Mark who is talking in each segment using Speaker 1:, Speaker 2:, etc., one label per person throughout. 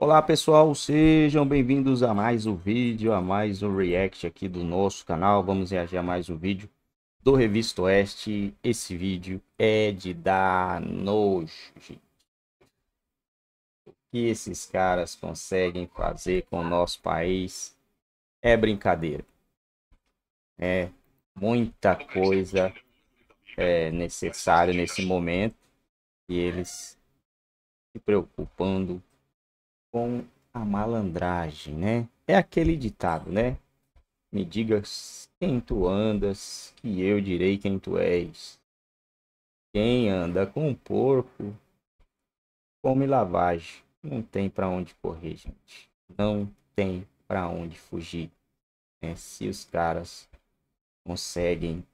Speaker 1: Olá pessoal, sejam bem-vindos a mais um vídeo, a mais um react aqui do nosso canal. Vamos reagir a mais um vídeo do Revista Oeste. Esse vídeo é de dar nojo, gente. O que esses caras conseguem fazer com o nosso país é brincadeira. É muita coisa é necessária nesse momento e eles se preocupando com a malandragem, né? É aquele ditado, né? Me digas quem tu andas, que eu direi quem tu és. Quem anda com um porco, come lavagem. Não tem para onde correr, gente. Não tem para onde fugir. Né? Se os caras conseguem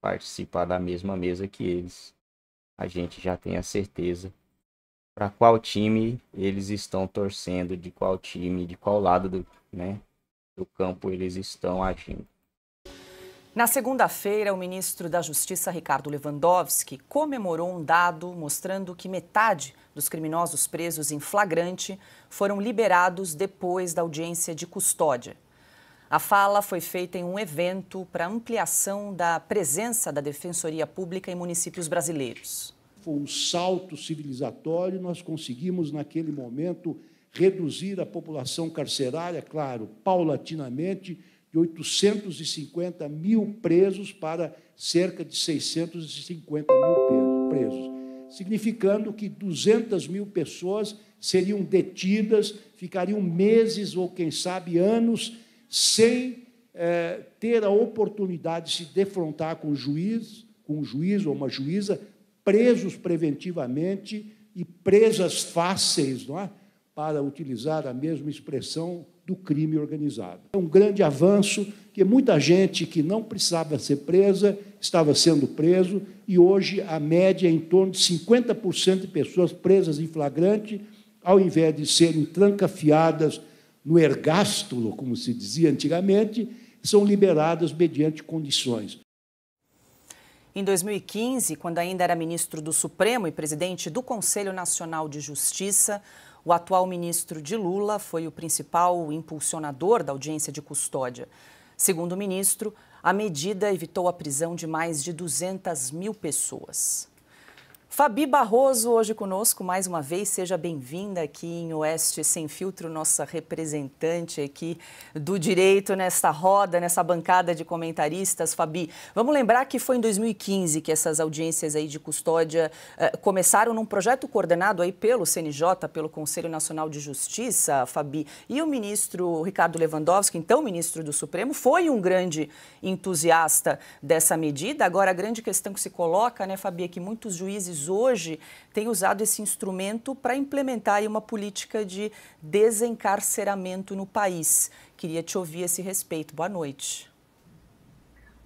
Speaker 1: participar da mesma mesa que eles, a gente já tem a certeza para qual time eles estão torcendo, de qual time, de qual lado do, né, do campo eles estão agindo.
Speaker 2: Na segunda-feira, o ministro da Justiça, Ricardo Lewandowski, comemorou um dado mostrando que metade dos criminosos presos em flagrante foram liberados depois da audiência de custódia. A fala foi feita em um evento para ampliação da presença da Defensoria Pública em municípios
Speaker 3: brasileiros foi um salto civilizatório, nós conseguimos, naquele momento, reduzir a população carcerária, claro, paulatinamente, de 850 mil presos para cerca de 650 mil presos, significando que 200 mil pessoas seriam detidas, ficariam meses ou, quem sabe, anos sem é, ter a oportunidade de se defrontar com o juiz, com o juiz ou uma juíza, presos preventivamente e presas fáceis, não é? para utilizar a mesma expressão do crime organizado. É um grande avanço que muita gente que não precisava ser presa estava sendo preso e hoje a média é em torno de 50% de pessoas presas em flagrante, ao invés de serem trancafiadas no ergástulo, como se dizia antigamente, são liberadas mediante condições.
Speaker 2: Em 2015, quando ainda era ministro do Supremo e presidente do Conselho Nacional de Justiça, o atual ministro de Lula foi o principal impulsionador da audiência de custódia. Segundo o ministro, a medida evitou a prisão de mais de 200 mil pessoas. Fabi Barroso hoje conosco mais uma vez, seja bem-vinda aqui em Oeste Sem Filtro, nossa representante aqui do direito nesta roda, nessa bancada de comentaristas. Fabi, vamos lembrar que foi em 2015 que essas audiências aí de custódia uh, começaram num projeto coordenado aí pelo CNJ, pelo Conselho Nacional de Justiça, Fabi, e o ministro Ricardo Lewandowski, então ministro do Supremo, foi um grande entusiasta dessa medida. Agora a grande questão que se coloca, né, Fabi, é que muitos juízes hoje tem usado esse instrumento para implementar uma política de desencarceramento no país. Queria te ouvir a esse respeito. Boa
Speaker 4: noite.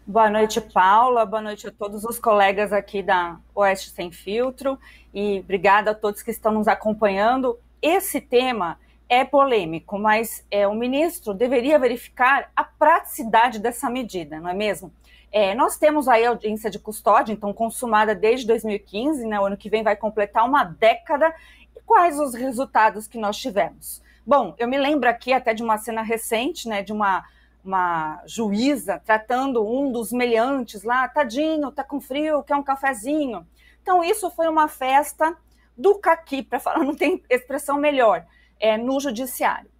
Speaker 4: Boa noite, Paula. Boa noite a todos os colegas aqui da Oeste Sem Filtro. E obrigada a todos que estão nos acompanhando. Esse tema é polêmico, mas é, o ministro deveria verificar a praticidade dessa medida, não é mesmo? É, nós temos aí a audiência de custódia, então consumada desde 2015, né, o ano que vem vai completar uma década. E quais os resultados que nós tivemos? Bom, eu me lembro aqui até de uma cena recente, né, de uma, uma juíza tratando um dos meliantes lá, tadinho, tá com frio, quer um cafezinho. Então isso foi uma festa do caqui, para falar, não tem expressão melhor é, no judiciário.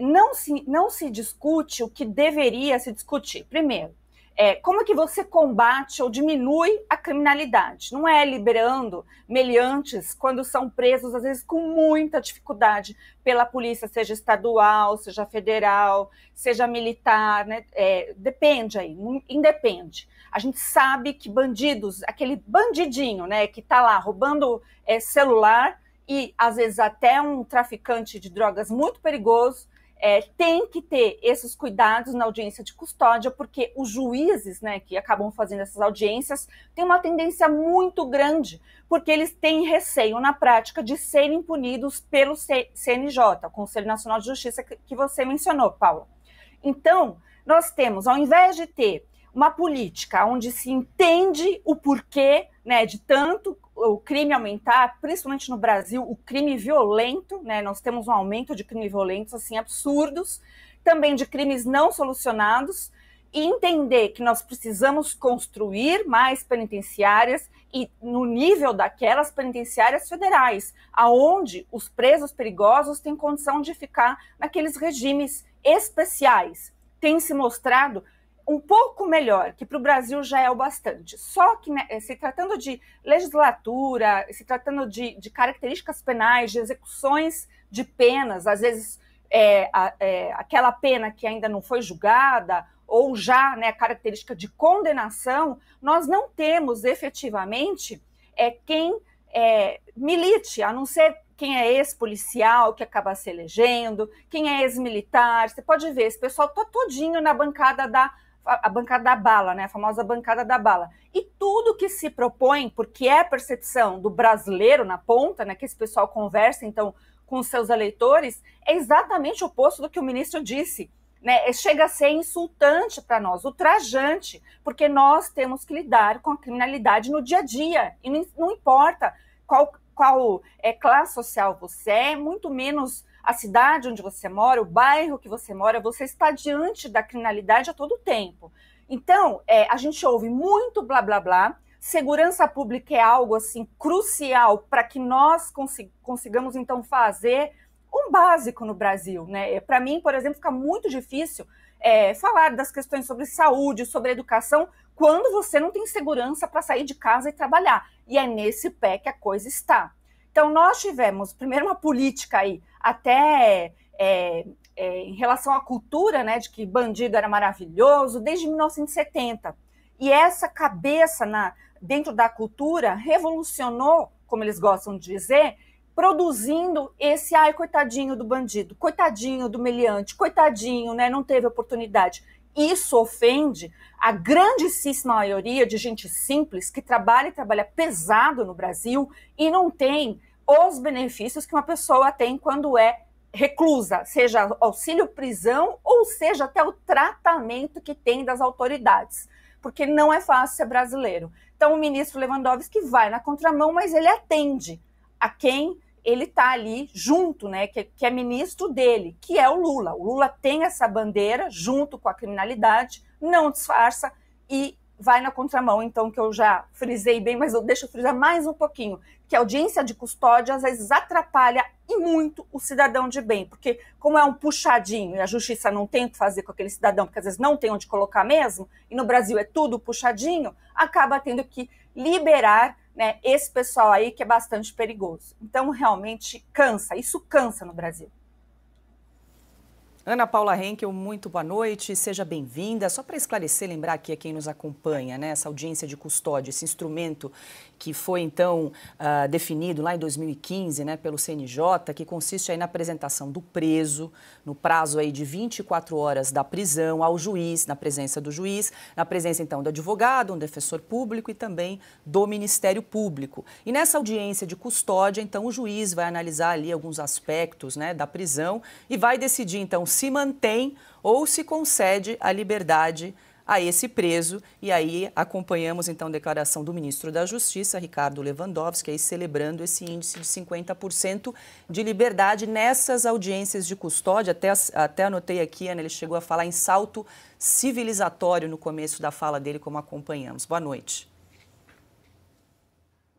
Speaker 4: Não se, não se discute o que deveria se discutir. Primeiro, é, como que você combate ou diminui a criminalidade? Não é liberando meliantes quando são presos, às vezes com muita dificuldade pela polícia, seja estadual, seja federal, seja militar, né? é, depende aí, independe. A gente sabe que bandidos, aquele bandidinho né, que está lá roubando é, celular, e às vezes até um traficante de drogas muito perigoso, é, tem que ter esses cuidados na audiência de custódia, porque os juízes né, que acabam fazendo essas audiências têm uma tendência muito grande, porque eles têm receio na prática de serem punidos pelo CNJ, Conselho Nacional de Justiça, que você mencionou, Paula. Então, nós temos, ao invés de ter uma política onde se entende o porquê né, de tanto o crime aumentar, principalmente no Brasil, o crime violento, né, nós temos um aumento de crimes violentos assim absurdos, também de crimes não solucionados, e entender que nós precisamos construir mais penitenciárias e no nível daquelas penitenciárias federais, aonde os presos perigosos têm condição de ficar naqueles regimes especiais. Tem se mostrado um pouco melhor, que para o Brasil já é o bastante. Só que né, eh, se tratando de legislatura, se tratando de, de, características penais, de execuções de penas, às vezes é, a, é, aquela pena que ainda não foi julgada, ou já né, característica de condenação, nós não temos efetivamente é, quem é, milite, a não ser quem é ex-policial que acaba se elegendo, quem é ex-militar. Você pode ver, esse pessoal está todinho na bancada da a bancada da bala, né? A famosa bancada da bala. E tudo que se propõe, porque é a percepção do brasileiro na ponta, né? Que esse pessoal conversa então com seus eleitores, é exatamente o oposto do que o ministro disse. Né, é, chega a ser insultante para nós, ultrajante, porque nós temos que lidar com a criminalidade no dia a dia. E não, não importa qual, qual é, classe social você é, muito menos a cidade onde você mora, o bairro que você mora, você está diante da criminalidade a todo tempo. Então, é, a gente ouve muito blá blá blá. Segurança pública é algo assim crucial para que nós consigamos então fazer um básico no Brasil, né? É, para mim, por exemplo, fica muito difícil é, falar das questões sobre saúde, sobre educação, quando você não tem segurança para sair de casa e trabalhar. E é nesse pé que a coisa está. Então, nós tivemos, primeiro, uma política aí, até é, é, em relação à cultura, né, de que bandido era maravilhoso, desde 1970. E essa cabeça na, dentro da cultura revolucionou, como eles gostam de dizer, produzindo esse ai, coitadinho do bandido, coitadinho do meliante, coitadinho, né, não teve oportunidade. Isso ofende a grandíssima maioria de gente simples que trabalha e trabalha pesado no Brasil e não tem os benefícios que uma pessoa tem quando é reclusa, seja auxílio prisão ou seja até o tratamento que tem das autoridades, porque não é fácil ser brasileiro. Então o ministro Lewandowski vai na contramão, mas ele atende a quem ele está ali junto, né, que, que, é ministro dele, que é o Lula. O Lula tem essa bandeira junto com a criminalidade, não disfarça e vai na contramão, então, que eu já frisei bem, mas eu deixo frisar mais um pouquinho, que a audiência de custódia às vezes atrapalha e muito o cidadão de bem, porque como é um puxadinho e a justiça não tem o que fazer com aquele cidadão, porque às vezes não tem onde colocar mesmo, e no Brasil é tudo puxadinho, acaba tendo que liberar né, esse pessoal aí que é bastante perigoso. Então, realmente cansa, isso cansa no Brasil.
Speaker 2: Ana Paula Henkel, muito boa noite, seja bem-vinda. Só para esclarecer, lembrar aqui a quem nos acompanha, né, essa audiência de custódia, esse instrumento que foi então uh, definido lá em 2015 né, pelo CNJ, que consiste aí na apresentação do preso, no prazo aí de 24 horas da prisão, ao juiz, na presença do juiz, na presença então do advogado, um defensor público e também do Ministério Público. E nessa audiência de custódia, então, o juiz vai analisar ali alguns aspectos né, da prisão e vai decidir então se mantém ou se concede a liberdade a esse preso. E aí acompanhamos então a declaração do ministro da Justiça, Ricardo Lewandowski, aí celebrando esse índice de 50% de liberdade nessas audiências de custódia. Até, até anotei aqui, Ana, ele chegou a falar em salto civilizatório no começo da fala dele, como acompanhamos. Boa noite.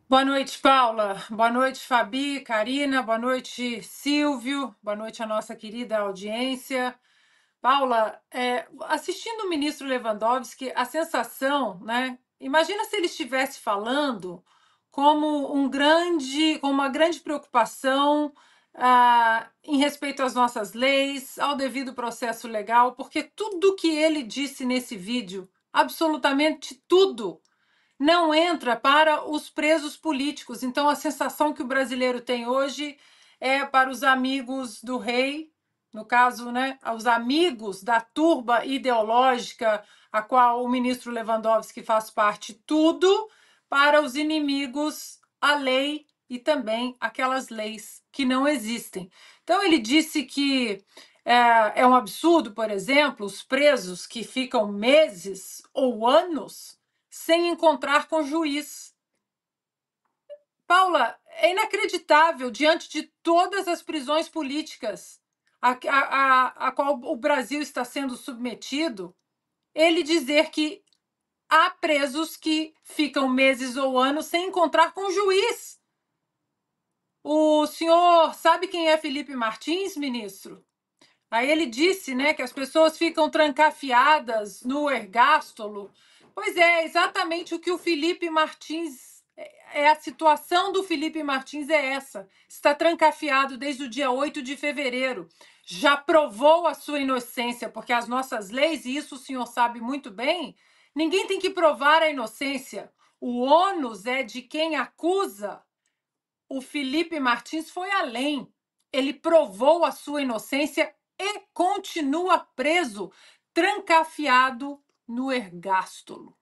Speaker 5: Boa noite, Paula. Boa noite, Fabi, Karina. Boa noite, Silvio. Boa noite à nossa querida audiência. Paula, é, assistindo o ministro Lewandowski, a sensação, né? Imagina se ele estivesse falando como um grande, com uma grande preocupação ah, em respeito às nossas leis, ao devido processo legal, porque tudo que ele disse nesse vídeo, absolutamente tudo, não entra para os presos políticos. Então, a sensação que o brasileiro tem hoje é para os amigos do rei, no caso, né, aos amigos da turba ideológica a qual o ministro Lewandowski faz parte, tudo para os inimigos a lei e também aquelas leis que não existem. Então, ele disse que é, é um absurdo, por exemplo, os presos que ficam meses ou anos sem encontrar com juiz. Paula, é inacreditável diante de todas as prisões políticas a, a, a, qual o Brasil está sendo submetido, ele dizer que há presos que ficam meses ou anos sem encontrar com o juiz. O senhor sabe quem é Felipe Martins, ministro? Aí ele disse né, que as pessoas ficam trancafiadas no ergástolo Pois é, exatamente o que o Felipe Martins. É, é, a situação do Felipe Martins é essa. Está trancafiado desde o dia 8 de fevereiro. Já provou a sua inocência, porque as nossas leis, e isso o senhor sabe muito bem, ninguém tem que provar a inocência. O ônus é de quem acusa. O Felipe Martins foi além. Ele provou a sua inocência e continua preso, trancafiado no ergástulo.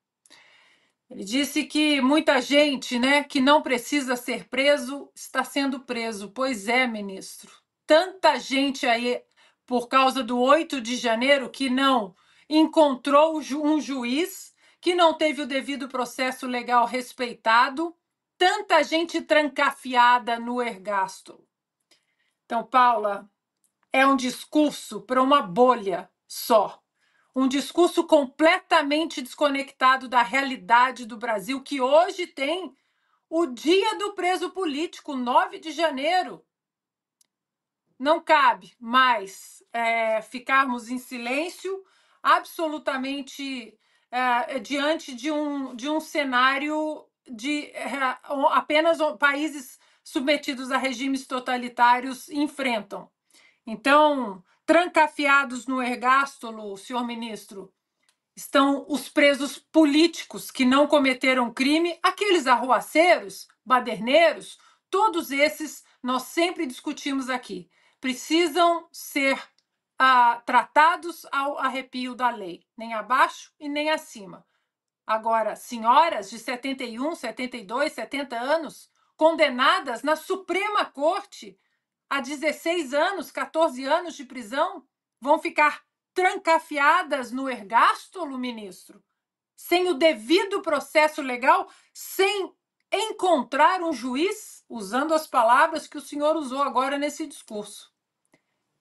Speaker 5: Ele disse que muita gente, né, que não precisa ser preso, está sendo preso. Pois é, ministro. Tanta gente aí por causa do 8 de janeiro que não encontrou um juiz, que não teve o devido processo legal respeitado, tanta gente trancafiada no ergástulo. Então, Paula, é um discurso para uma bolha só um discurso completamente desconectado da realidade do Brasil, que hoje tem o dia do preso político, 9 de janeiro. Não cabe mais é, ficarmos em silêncio, absolutamente é, diante de um, de um cenário de é, apenas países submetidos a regimes totalitários enfrentam. Então, trancafiados no ergástulo, senhor ministro, estão os presos políticos que não cometeram crime, aqueles arruaceiros, baderneiros, todos esses nós sempre discutimos aqui. Precisam ser ah, tratados ao arrepio da lei, nem abaixo e nem acima. Agora, senhoras de 71, 72, 70 anos, condenadas na Suprema Corte a 16 anos, 14 anos de prisão, vão ficar trancafiadas no ergástolo, ministro, sem o devido processo legal, sem encontrar um juiz, usando as palavras que o senhor usou agora nesse discurso.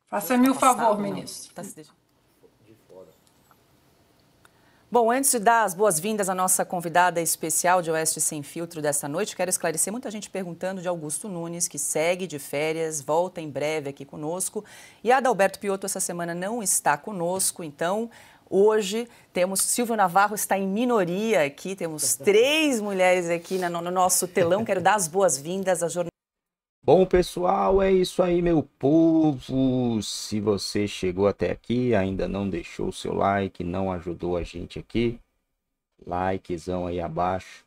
Speaker 2: Faça-me o favor, ministro. Tá Bom, antes de dar as boas-vindas à nossa convidada especial de Oeste Sem Filtro desta noite, quero esclarecer muita gente perguntando de Augusto Nunes, que segue de férias, volta em breve aqui conosco. E Adalberto Piotto essa semana não está conosco, então Hoje temos Silvio Navarro está em minoria aqui, temos três mulheres aqui no, no nosso telão. Quero dar as boas-vindas à jornalista.
Speaker 1: Bom, pessoal, é isso aí, meu povo. Se você chegou até aqui, ainda não deixou o seu like, não ajudou a gente aqui, likezão aí abaixo.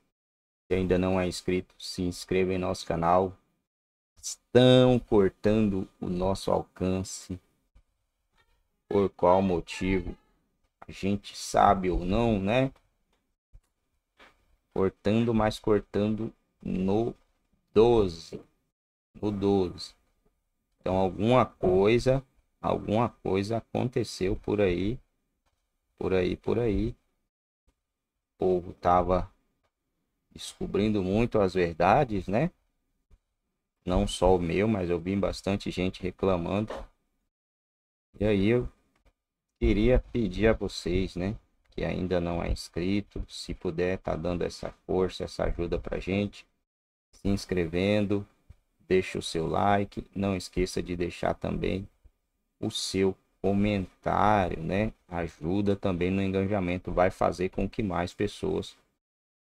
Speaker 1: Se ainda não é inscrito, se inscreva em nosso canal. Estão cortando o nosso alcance. Por qual motivo? A gente sabe ou não, né? Cortando, mas cortando no 12 o 12. Então alguma coisa, alguma coisa aconteceu por aí, por aí, por aí. O povo tava descobrindo muito as verdades, né? Não só o meu, mas eu vi bastante gente reclamando. E aí eu queria pedir a vocês, né? Que ainda não é inscrito, se puder, tá dando essa força, essa ajuda pra gente, se inscrevendo, deixe o seu like, não esqueça de deixar também o seu comentário, né? Ajuda também no engajamento, vai fazer com que mais pessoas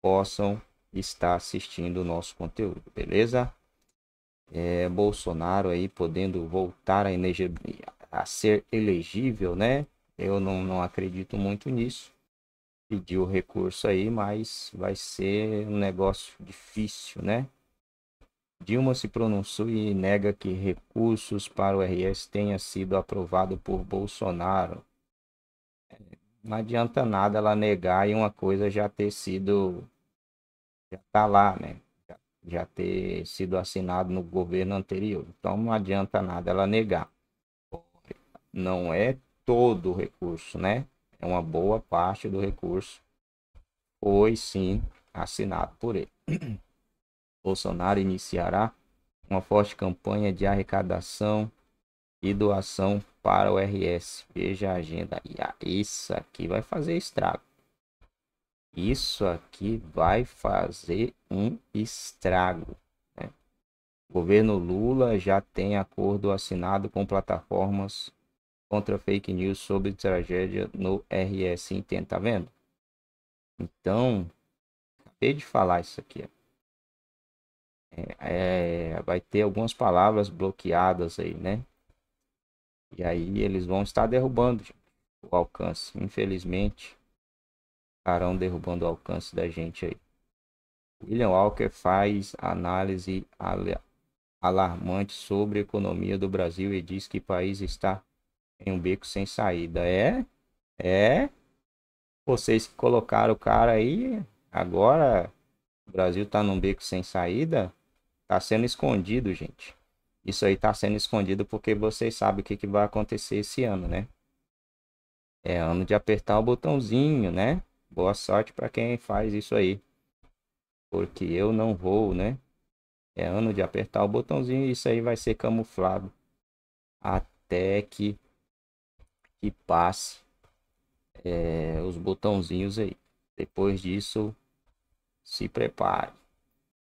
Speaker 1: possam estar assistindo o nosso conteúdo, beleza? É, Bolsonaro aí podendo voltar a, energia, a ser elegível, né? Eu não, não acredito muito nisso. Pediu recurso aí, mas vai ser um negócio difícil, né? Dilma se pronunciou e nega que recursos para o RS tenha sido aprovado por Bolsonaro. É, não adianta nada ela negar e uma coisa já ter sido já tá lá, né? Já ter sido assinado no governo anterior. Então não adianta nada ela negar. Não é todo o recurso, né? É uma boa parte do recurso foi sim assinado por ele. Bolsonaro iniciará uma forte campanha de arrecadação e doação para o RS. Veja a agenda. E ah, isso aqui vai fazer estrago. Isso aqui vai fazer um estrago. Né? O governo Lula já tem acordo assinado com plataformas contra fake news sobre tragédia no RS. Entende? Tá vendo? Então, acabei de falar isso aqui. Ó. É, é, vai ter algumas palavras bloqueadas aí, né? E aí eles vão estar derrubando o alcance. Infelizmente, estarão derrubando o alcance da gente aí. William Walker faz análise alarmante sobre a economia do Brasil e diz que o país está em um beco sem saída. É? É? Vocês que colocaram o cara aí, agora o Brasil está num beco sem saída? Tá sendo escondido, gente. Isso aí tá sendo escondido porque vocês sabem o que, que vai acontecer esse ano, né? É ano de apertar o botãozinho, né? Boa sorte para quem faz isso aí. Porque eu não vou, né? É ano de apertar o botãozinho e isso aí vai ser camuflado até que, que passe é, os botãozinhos aí. Depois disso, se prepare.